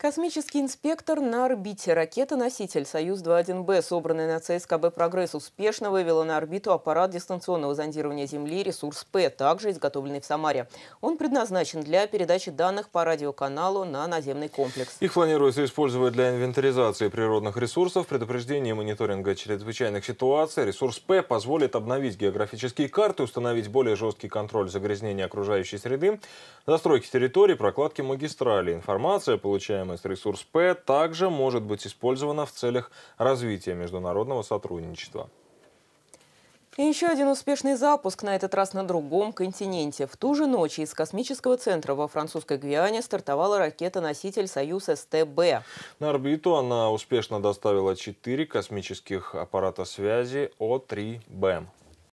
Космический инспектор на орбите ракета-носитель «Союз-21Б», собранная на ЦСКБ «Прогресс», успешно вывела на орбиту аппарат дистанционного зондирования Земли «Ресурс П», также изготовленный в Самаре. Он предназначен для передачи данных по радиоканалу на наземный комплекс. Их планируется использовать для инвентаризации природных ресурсов, предупреждения и мониторинга чрезвычайных ситуаций. «Ресурс П» позволит обновить географические карты, установить более жесткий контроль загрязнения окружающей среды, застройки территорий, прокладки магистралей. Информация, получаемая с ресурс П, также может быть использована в целях развития международного сотрудничества. И еще один успешный запуск, на этот раз на другом континенте. В ту же ночь из космического центра во французской Гвиане стартовала ракета-носитель «Союз-СТБ». На орбиту она успешно доставила четыре космических аппарата связи О3Б.